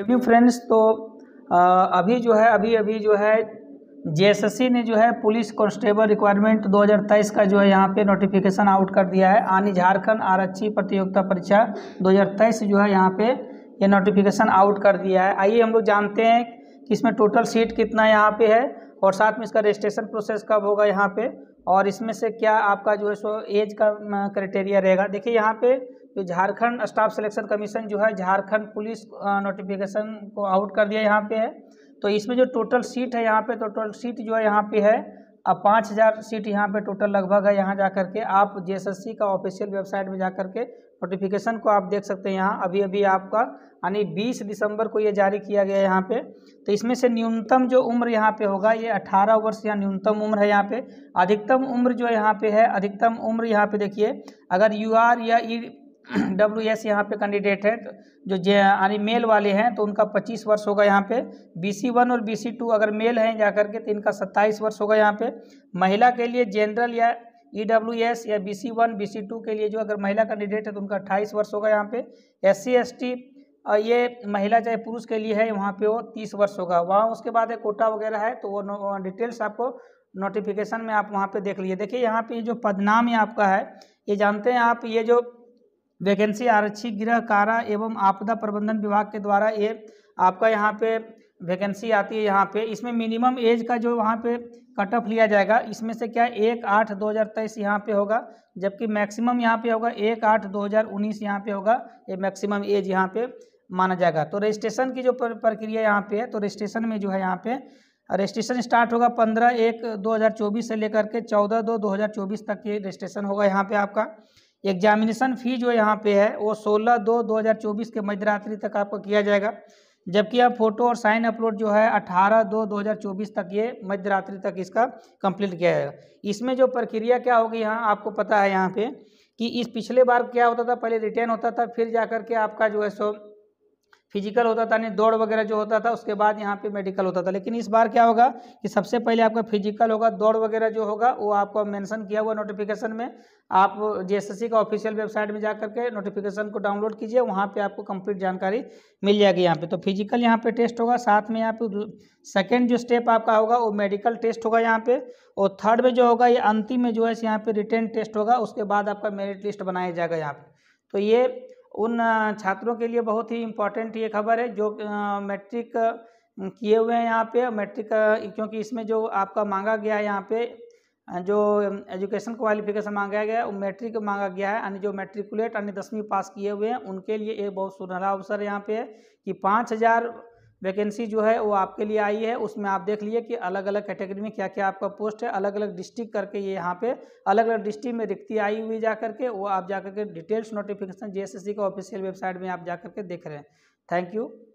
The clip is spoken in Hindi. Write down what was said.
रिव्यू फ्रेंड्स तो अभी जो है अभी अभी जो है जेएसएससी ने जो है पुलिस कांस्टेबल रिक्वायरमेंट 2023 का जो है यहाँ पे नोटिफिकेशन आउट कर दिया है आनी झारखंड आरक्षी प्रतियोगिता परीक्षा 2023 जो है यहाँ पे ये यह नोटिफिकेशन आउट कर दिया है आइए हम लोग जानते हैं कि इसमें टोटल सीट कितना यहाँ पे है और साथ में इसका रजिस्ट्रेशन प्रोसेस कब होगा यहाँ पर और इसमें से क्या आपका जो है सो एज का क्राइटेरिया रहेगा देखिए यहाँ पर जो तो झारखंड स्टाफ सिलेक्शन कमीशन जो है झारखंड पुलिस नोटिफिकेशन को आउट कर दिया यहाँ पे है तो इसमें जो टोटल सीट है यहाँ पे तो टोटल सीट जो है यहाँ पे है अब पाँच हज़ार सीट यहाँ पे टोटल लगभग है यहाँ जा करके आप जेएसएससी का ऑफिशियल वेबसाइट में जा करके नोटिफिकेशन को आप देख सकते हैं यहाँ अभी अभी आपका यानी बीस दिसंबर को ये जारी किया गया है यहाँ पे तो इसमें से न्यूनतम जो उम्र यहाँ पे होगा ये अठारह वर्ष यहाँ न्यूनतम उम्र है यहाँ पे अधिकतम उम्र जो यहाँ पे है अधिकतम उम्र यहाँ पे देखिए अगर यू आर या ई e डब्ल्यू एस यहाँ पे कैंडिडेट हैं जो जे यानी मेल वाले हैं तो उनका पच्चीस वर्ष होगा यहाँ पे बी सी वन और बी सी टू अगर मेल हैं जा करके तो इनका सत्ताईस वर्ष होगा यहाँ पे महिला के लिए जनरल या ई डब्ल्यू एस या B C one B C two के लिए जो अगर महिला कैंडिडेट है तो उनका अट्ठाईस वर्ष होगा यहाँ पे एस सी एस टी और ये महिला चाहे पुरुष के लिए है वहाँ पर वो तीस वर्ष होगा वहाँ उसके बाद एक कोटा वगैरह है तो वो डिटेल्स आपको नोटिफिकेशन में आप वहाँ पर देख लीजिए देखिए यहाँ पर जो पदनाम है आपका है ये जानते हैं आप ये जो वैकेंसी आरक्षी गृह कारा एवं आपदा प्रबंधन विभाग के द्वारा ये आपका यहाँ पे वैकेंसी आती है यहाँ पे इसमें मिनिमम एज का जो वहाँ पे कट ऑफ लिया जाएगा इसमें से क्या एक आठ दो हज़ार तेईस यहाँ पे होगा जबकि मैक्सिमम यहाँ पे होगा एक आठ दो हज़ार उन्नीस यहाँ पे होगा ये मैक्सिमम एज यहाँ पे माना जाएगा तो रजिस्ट्रेशन की जो प्रक्रिया यहाँ पे है तो रजिस्ट्रेशन में जो है यहाँ पे रजिस्ट्रेशन स्टार्ट होगा पंद्रह एक दो हज़ार चौबीस से लेकर के चौदह दो दो हज़ार चौबीस तक ये रजिस्ट्रेशन होगा यहाँ पे आपका एग्जामिनेशन फ़ी जो यहाँ पे है वो 16 दो 2024 के मध्यरात्रि तक आपको किया जाएगा जबकि आप फोटो और साइन अपलोड जो है 18 दो 2024 तक ये मध्यरात्रि तक इसका कंप्लीट किया जाएगा इसमें जो प्रक्रिया क्या होगी यहाँ आपको पता है यहाँ पे कि इस पिछले बार क्या होता था पहले रिटर्न होता था फिर जा के आपका जो है सो फिजिकल होता था यानी दौड़ वगैरह जो होता था उसके बाद यहाँ पे मेडिकल होता था लेकिन इस बार क्या होगा कि सबसे पहले आपका फिजिकल होगा दौड़ वगैरह जो होगा वो आपको मेंशन किया हुआ नोटिफिकेशन में आप जीएसएससी का ऑफिशियल वेबसाइट में जा करके नोटिफिकेशन को डाउनलोड कीजिए वहाँ पर आपको कम्प्लीट जानकारी मिल जाएगी यहाँ पर तो फिजिकल यहाँ पे टेस्ट होगा साथ में यहाँ पे सेकेंड जो स्टेप आपका होगा वो मेडिकल टेस्ट होगा यहाँ पे और थर्ड में जो होगा ये अंतिम में जो है यहाँ पे रिटर्न टेस्ट होगा उसके बाद आपका मेरिट लिस्ट बनाया जाएगा यहाँ पे तो ये उन छात्रों के लिए बहुत ही इम्पोर्टेंट ये खबर है जो मैट्रिक किए हुए हैं यहाँ पे मैट्रिक क्योंकि इसमें जो आपका मांगा गया है यहाँ पे जो एजुकेशन क्वालिफिकेशन मांगा गया है वो मैट्रिक मांगा गया है यानी जो मैट्रिकुलेट यानी दसवीं पास किए हुए हैं उनके लिए एक बहुत सुनहरा अवसर यहाँ पे है कि पाँच हज़ार वैकेंसी जो है वो आपके लिए आई है उसमें आप देख लिए कि अलग अलग कैटेगरी में क्या क्या आपका पोस्ट है अलग अलग डिस्ट्रिक्ट करके ये यहाँ पे अलग अलग डिस्ट्रिक्ट में रिक्ति आई हुई जा करके वो आप जा करके डिटेल्स नोटिफिकेशन सी का ऑफिशियल वेबसाइट में आप जा करके देख रहे हैं थैंक यू